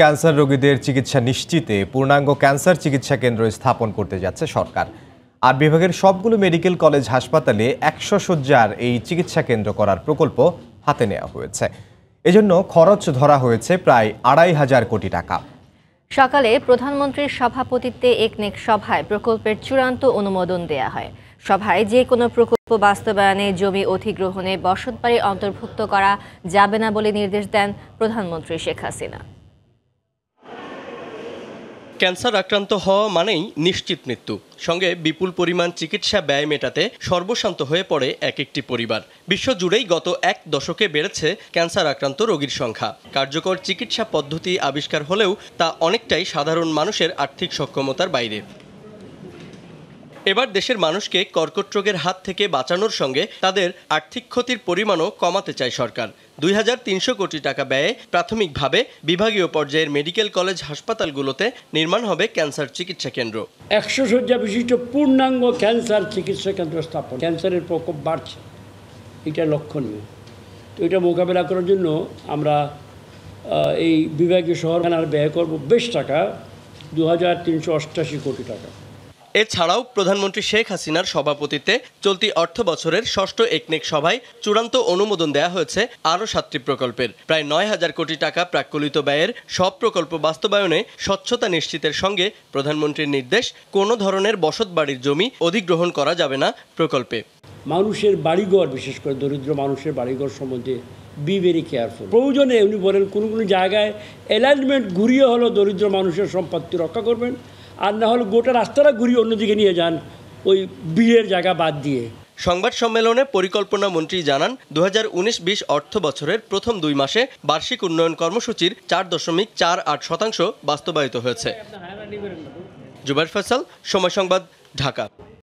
cancer রোগীদের চিকিৎসা নিশ্চিতে পূর্ণাঙ্গ ক্যান্সার চিকিৎসা কেন্দ্র স্থাপন করতে যাচ্ছে সরকার আর বিভাগের সবগুলো মেডিকেল কলেজ হাসপাতালে একশো শয্যার এই চিকিৎসা কেন্দ্র করার প্রকল্প হাতে নেওয়া হয়েছে এজন্য খরচ ধরা হয়েছে প্রায় আড়াই হাজার কোটি টাকা সকালে প্রধানমন্ত্রীর সভাপতিত্বে একনেক সভায় প্রকল্পের চূড়ান্ত অনুমোদন দেয়া হয় সভায় যে কোনো প্রকল্প বাস্তবায়নে জমি অধিগ্রহণে বসতবাড়ি অন্তর্ভুক্ত করা যাবে না বলে নির্দেশ দেন প্রধানমন্ত্রী শেখ হাসিনা ক্যান্সার আক্রান্ত হওয়া মানেই নিশ্চিত মৃত্যু সঙ্গে বিপুল পরিমাণ চিকিৎসা ব্যয় মেটাতে সর্বশান্ত হয়ে পড়ে এক একটি পরিবার বিশ্বজুড়েই গত এক দশকে বেড়েছে ক্যান্সার আক্রান্ত রোগীর সংখ্যা কার্যকর চিকিৎসা পদ্ধতি আবিষ্কার হলেও তা অনেকটাই সাধারণ মানুষের আর্থিক সক্ষমতার বাইরে এবার দেশের মানুষকে কর্কট রোগের হাত থেকে বাঁচানোর সঙ্গে তাদের আর্থিক ক্ষতির পরিমাণও কমাতে চায় সরকার দুই হাজার তিনশো কোটি টাকা ব্যয়ে প্রাথমিকভাবে বিভাগীয় পর্যায়ের মেডিকেল কলেজ হাসপাতালগুলোতে নির্মাণ হবে ক্যান্সার চিকিৎসা কেন্দ্র একশো শয্যা বিশিষ্ট পূর্ণাঙ্গ ক্যান্সার চিকিৎসা কেন্দ্র স্থাপন ক্যান্সারের প্রকোপ বাড়ছে এটা লক্ষণীয় তো এটা মোকাবেলা করার জন্য আমরা এই বিভাগীয় শহর ব্যয় করব বেশ টাকা দু কোটি টাকা এছাড়াও প্রধানমন্ত্রী শেখ হাসিনার সভাপতিত্বে চলতি অর্থ বছরের ষষ্ঠ একনেক সভায় চূড়ান্ত অনুমোদন দেয়া হয়েছে আরও সাতটি প্রকল্পের প্রায় নয় হাজার কোটি টাকা প্রাক্কলিত ব্যয়ের সব প্রকল্প বাস্তবায়নে স্বচ্ছতা নিশ্চিতের সঙ্গে প্রধানমন্ত্রীর নির্দেশ কোনো ধরনের বসত বাড়ির জমি অধিগ্রহণ করা যাবে না প্রকল্পে মানুষের বাড়িঘর বিশেষ করে দরিদ্র মানুষের বাড়িঘর সম্বন্ধে বি ভেরি কেয়ারফুল প্রয়োজনে উনি বলেন কোনো কোনো জায়গায় অ্যালাইনমেন্ট ঘুরিয়ে হলো দরিদ্র মানুষের সম্পত্তি রক্ষা করবেন আর না হলে গোটা রাস্তাটা ঘুরিয়ে অন্যদিকে নিয়ে যান ওই বিয়ের জায়গা বাদ দিয়ে সংবাদ সম্মেলনে পরিকল্পনা মন্ত্রী জানান দু বিশ অর্থ বছরের প্রথম দুই মাসে বার্ষিক উন্নয়ন কর্মসূচির চার দশমিক চার আট শতাংশ বাস্তবায়িত হয়েছে জুবাইর ফসল সময় সংবাদ ঢাকা